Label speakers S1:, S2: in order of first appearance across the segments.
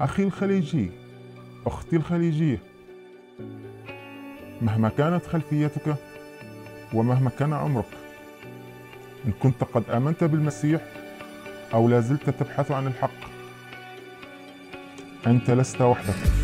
S1: أخي الخليجي أختي الخليجية مهما كانت خلفيتك ومهما كان عمرك إن كنت قد آمنت بالمسيح أو لازلت تبحث عن الحق أنت لست وحدك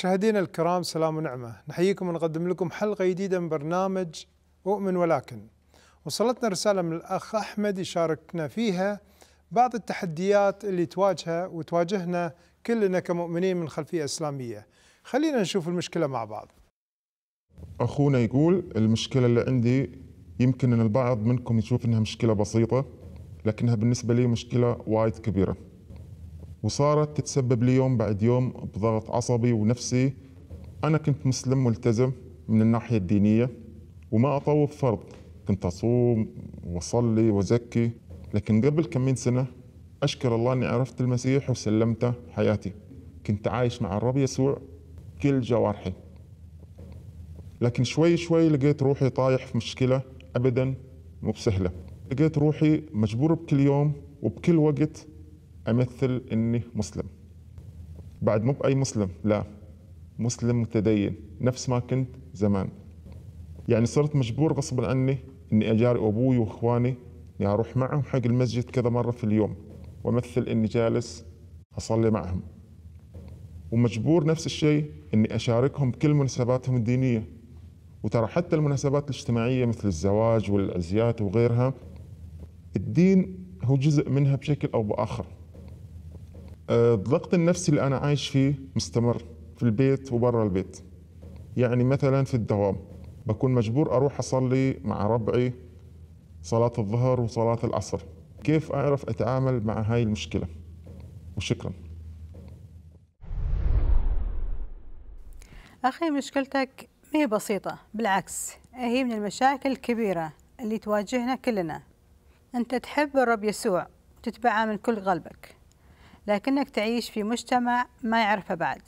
S2: مشاهدينا الكرام سلام ونعمة نحييكم ونقدم لكم حلقة جديدة من برنامج أؤمن ولكن وصلتنا رسالة من الأخ أحمد يشاركنا فيها بعض التحديات اللي تواجهها وتواجهنا كلنا كمؤمنين من خلفية إسلامية خلينا نشوف المشكلة مع بعض
S1: أخونا يقول المشكلة اللي عندي يمكن أن البعض منكم يشوف أنها مشكلة بسيطة لكنها بالنسبة لي مشكلة وايد كبيرة وصارت تتسبب لي يوم بعد يوم بضغط عصبي ونفسي أنا كنت مسلم ملتزم من الناحية الدينية وما أطوف فرض كنت أصوم وأصلي وأزكي لكن قبل كم من سنة أشكر الله أني عرفت المسيح وسلمته حياتي كنت عايش مع الرب يسوع كل جوارحي لكن شوي شوي لقيت روحي طايح في مشكلة أبدا مو بسهلة لقيت روحي مجبور بكل يوم وبكل وقت امثل اني مسلم بعد مو باي مسلم لا مسلم متدين نفس ما كنت زمان يعني صرت مجبور غصبا عني اني اجاري ابوي واخواني اني اروح معهم حق المسجد كذا مره في اليوم وامثل اني جالس اصلي معهم ومجبور نفس الشيء اني اشاركهم بكل مناسباتهم الدينيه وترى حتى المناسبات الاجتماعيه مثل الزواج والعزيات وغيرها الدين هو جزء منها بشكل او باخر الضغط آه، النفسي اللي انا عايش فيه مستمر في البيت وبرا البيت يعني مثلا في الدوام بكون مجبور اروح اصلي مع ربعي صلاه الظهر وصلاه العصر كيف اعرف اتعامل مع هاي المشكله وشكرا
S3: اخي مشكلتك ما هي بسيطه بالعكس هي من المشاكل الكبيره اللي تواجهنا كلنا انت تحب الرب يسوع وتتبعه من كل قلبك لكنك تعيش في مجتمع ما يعرفه بعد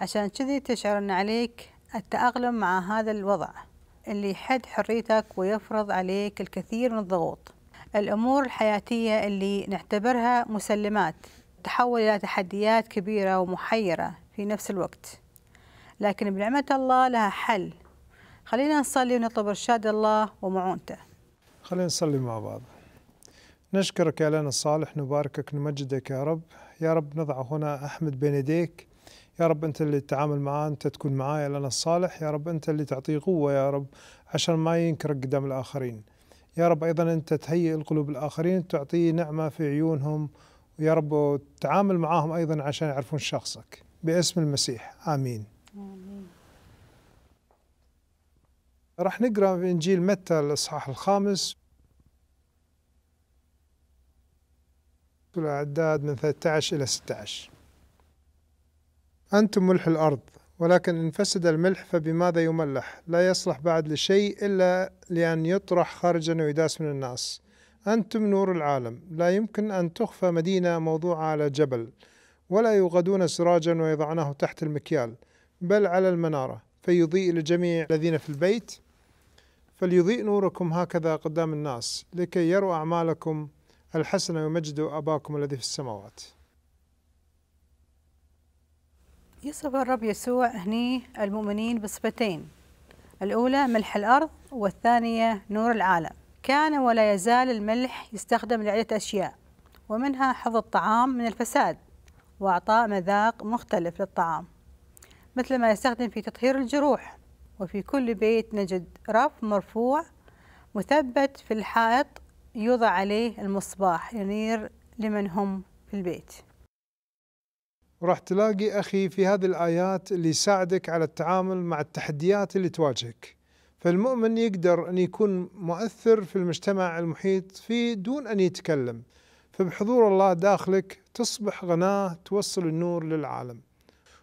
S3: عشان كذي تشعر أن عليك التأقلم مع هذا الوضع اللي يحد حريتك ويفرض عليك الكثير من الضغوط الأمور الحياتية اللي نعتبرها مسلمات تحول إلى تحديات كبيرة ومحيرة في نفس الوقت لكن بنعمة الله لها حل خلينا نصلي ونطلب إرشاد الله ومعونته
S2: خلينا نصلي مع بعض نشكرك يا لنا الصالح نباركك نمجدك يا رب يا رب نضع هنا أحمد بين يديك يا رب أنت اللي تتعامل معاه أنت تكون معاه يا لنا الصالح يا رب أنت اللي تعطيه قوة يا رب عشان ما ينكرك قدام الآخرين يا رب أيضا أنت تهيئ القلوب الآخرين تعطيه نعمة في عيونهم ويا رب تعامل معاهم أيضا عشان يعرفون شخصك باسم المسيح آمين, آمين. راح نقرأ في إنجيل متى الإصحاح الخامس الأعداد من 13 إلى 16 أنتم ملح الأرض ولكن إن فسد الملح فبماذا يملح لا يصلح بعد لشيء إلا لأن يطرح خارجا ويداس من الناس أنتم نور العالم لا يمكن أن تخفى مدينة موضوعة على جبل ولا يوقدون سراجا ويضعونه تحت المكيال بل على المنارة فيضيء لجميع الذين في البيت فليضيء نوركم هكذا قدام الناس لكي يروا أعمالكم الحسن ومجد أباكم الذي في السماوات
S3: يصف الرب يسوع هني المؤمنين بصفتين الأولى ملح الأرض والثانية نور العالم كان ولا يزال الملح يستخدم لعدة أشياء ومنها حفظ الطعام من الفساد وأعطاء مذاق مختلف للطعام مثل ما يستخدم في تطهير الجروح وفي كل بيت نجد رف مرفوع مثبت في الحائط يوضع عليه المصباح ينير يعني لمن هم في البيت
S2: راح تلاقي أخي في هذه الآيات اللي يساعدك على التعامل مع التحديات اللي تواجهك فالمؤمن يقدر أن يكون مؤثر في المجتمع المحيط فيه دون أن يتكلم فبحضور الله داخلك تصبح غناة توصل النور للعالم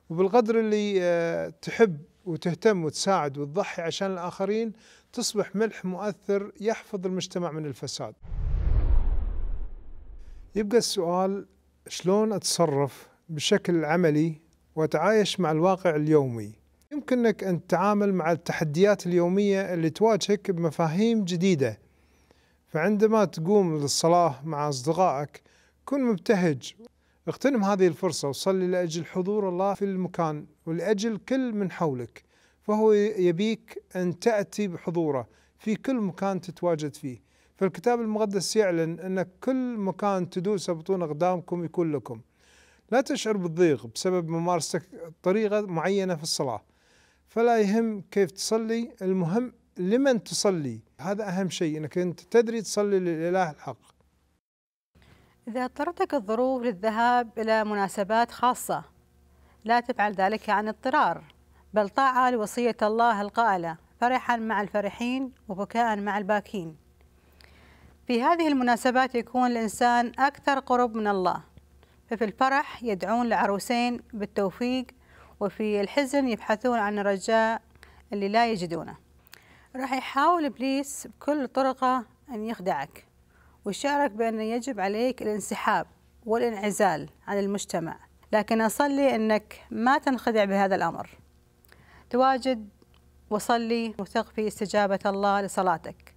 S2: وبالقدر اللي آه، تحب وتهتم وتساعد وتضحي عشان الآخرين تصبح ملح مؤثر يحفظ المجتمع من الفساد يبقى السؤال شلون أتصرف بشكل عملي وأتعايش مع الواقع اليومي يمكنك أن تتعامل مع التحديات اليومية اللي تواجهك بمفاهيم جديدة فعندما تقوم للصلاة مع أصدقائك كن مبتهج اغتنم هذه الفرصة وصلي لأجل حضور الله في المكان ولأجل كل من حولك فهو يبيك أن تأتي بحضوره في كل مكان تتواجد فيه فالكتاب المقدس يعلن أن كل مكان تدوسه بطون أقدامكم يكون لكم لا تشعر بالضيق بسبب ممارستك طريقة معينة في الصلاة فلا يهم كيف تصلي المهم لمن تصلي هذا أهم شيء أنك أنت تدري تصلي للإله الحق
S3: إذا اضطرتك الظروف للذهاب إلى مناسبات خاصة لا تفعل ذلك عن اضطرار بل طاعة لوصية الله القائلة فرحا مع الفرحين وبكاء مع الباكين في هذه المناسبات يكون الإنسان أكثر قرب من الله ففي الفرح يدعون لعروسين بالتوفيق وفي الحزن يبحثون عن الرجاء اللي لا يجدونه راح يحاول إبليس بكل طرقة أن يخدعك ويشعرك بأن يجب عليك الانسحاب والانعزال عن المجتمع لكن أصلي أنك ما تنخدع بهذا الأمر تواجد وصلي وثق في استجابة الله لصلاتك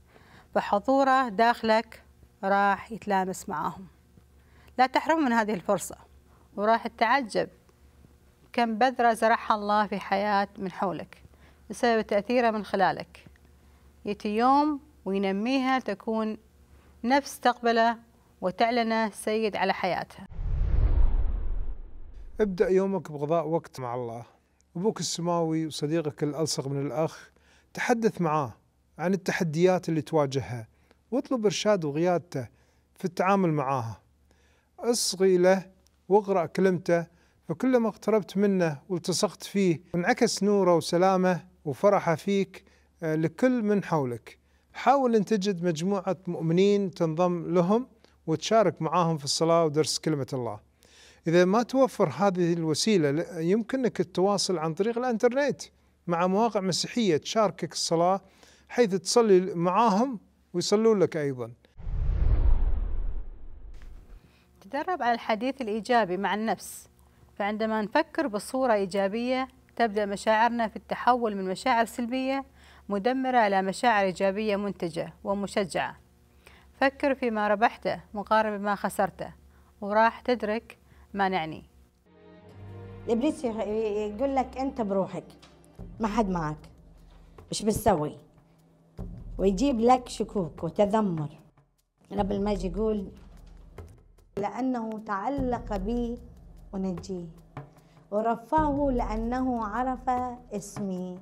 S3: فحضوره داخلك راح يتلامس معاهم لا تحرم من هذه الفرصة وراح تتعجب كم بذرة زرعها الله في حياة من حولك بسبب تأثيره من خلالك يأتي يوم وينميها تكون نفس تقبله وتعلنه سيد على حياتها
S2: ابدأ يومك بقضاء وقت مع الله أبوك السماوي وصديقك الألصق من الأخ تحدث معاه عن التحديات اللي تواجهها واطلب إرشاد وقيادته في التعامل معاها اصغي له واقرأ كلمته فكلما اقتربت منه والتصقت فيه انعكس نوره وسلامه وفرحه فيك آه، لكل من حولك حاول أن تجد مجموعة مؤمنين تنضم لهم وتشارك معاهم في الصلاة ودرس كلمة الله إذا ما توفر هذه الوسيلة يمكنك التواصل عن طريق الإنترنت مع مواقع مسيحية تشاركك الصلاة حيث تصلي معاهم ويصلون لك أيضا
S3: تدرب على الحديث الإيجابي مع النفس فعندما نفكر بصورة إيجابية تبدأ مشاعرنا في التحول من مشاعر سلبية مدمرة إلى مشاعر إيجابية منتجة ومشجعة فكر فيما ربحته مقارنة بما خسرته وراح تدرك مانعني ابليس يقول لك انت بروحك ما حد معك ايش بتسوي ويجيب لك شكوك وتذمر رب المجد يقول لأنه تعلق بي ونجيه ورفعه لأنه عرف اسمي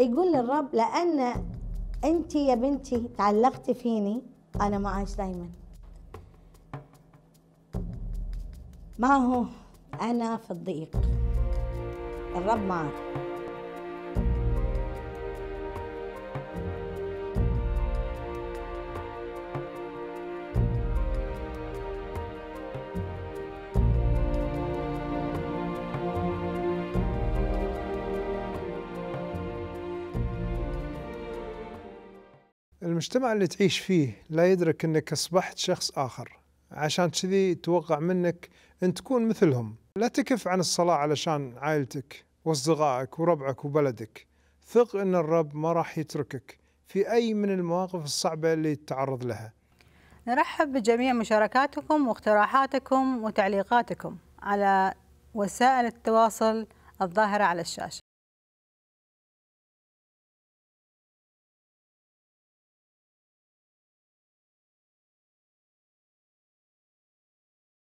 S3: يقول للرب لأن أنت يا بنتي تعلقت فيني أنا معاش دايما ما هو أنا في الضيق الرب معك
S2: المجتمع اللي تعيش فيه لا يدرك انك اصبحت شخص اخر عشان كذي توقع منك أن تكون مثلهم لا تكف عن الصلاة علشان عائلتك وأصدقائك وربعك وبلدك ثق أن الرب ما راح يتركك في أي من المواقف الصعبة اللي تتعرض لها
S3: نرحب بجميع مشاركاتكم واقتراحاتكم وتعليقاتكم على وسائل التواصل الظاهرة على الشاشة